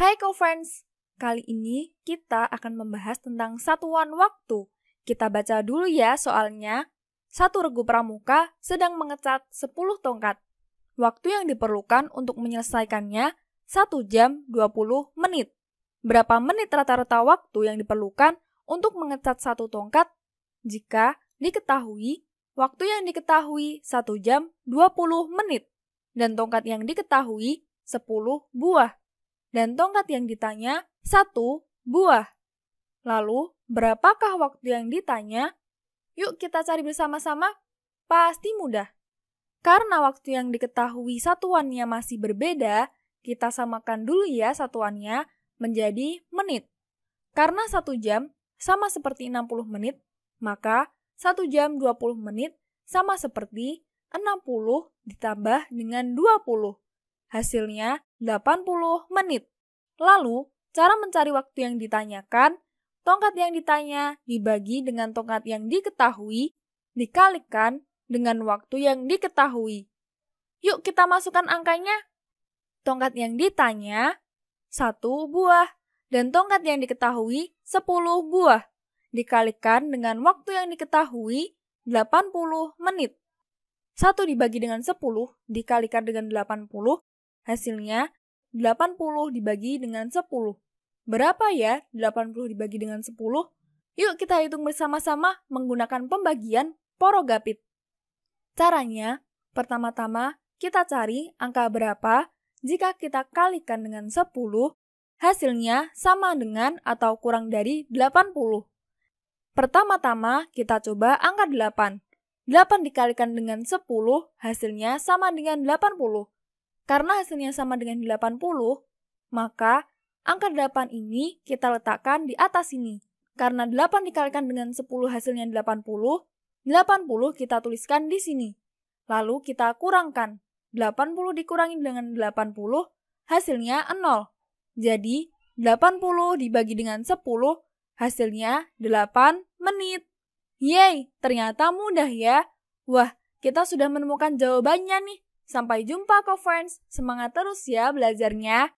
Hai co-friends, kali ini kita akan membahas tentang satuan waktu. Kita baca dulu ya soalnya. Satu regu pramuka sedang mengecat 10 tongkat. Waktu yang diperlukan untuk menyelesaikannya 1 jam 20 menit. Berapa menit rata-rata waktu yang diperlukan untuk mengecat satu tongkat jika diketahui waktu yang diketahui 1 jam 20 menit dan tongkat yang diketahui 10 buah dan tongkat yang ditanya satu buah. Lalu, berapakah waktu yang ditanya? Yuk kita cari bersama-sama. Pasti mudah. Karena waktu yang diketahui satuannya masih berbeda, kita samakan dulu ya satuannya menjadi menit. Karena satu jam sama seperti 60 menit, maka satu jam 20 menit sama seperti 60 ditambah dengan 20. Hasilnya 80 menit. Lalu, cara mencari waktu yang ditanyakan, tongkat yang ditanya dibagi dengan tongkat yang diketahui, dikalikan dengan waktu yang diketahui. Yuk kita masukkan angkanya. Tongkat yang ditanya, 1 buah. Dan tongkat yang diketahui, 10 buah. Dikalikan dengan waktu yang diketahui, 80 menit. 1 dibagi dengan 10 dikalikan dengan 80 Hasilnya 80 dibagi dengan 10. Berapa ya 80 dibagi dengan 10? Yuk kita hitung bersama-sama menggunakan pembagian porogapit. Caranya, pertama-tama kita cari angka berapa jika kita kalikan dengan 10, hasilnya sama dengan atau kurang dari 80. Pertama-tama kita coba angka 8. 8 dikalikan dengan 10, hasilnya sama dengan 80. Karena hasilnya sama dengan 80, maka angka 8 ini kita letakkan di atas sini. Karena 8 dikalikan dengan 10 hasilnya 80, 80 kita tuliskan di sini. Lalu kita kurangkan. 80 dikurangi dengan 80, hasilnya 0. Jadi, 80 dibagi dengan 10, hasilnya 8 menit. Yeay, ternyata mudah ya. Wah, kita sudah menemukan jawabannya nih. Sampai jumpa, co-friends. Semangat terus ya belajarnya.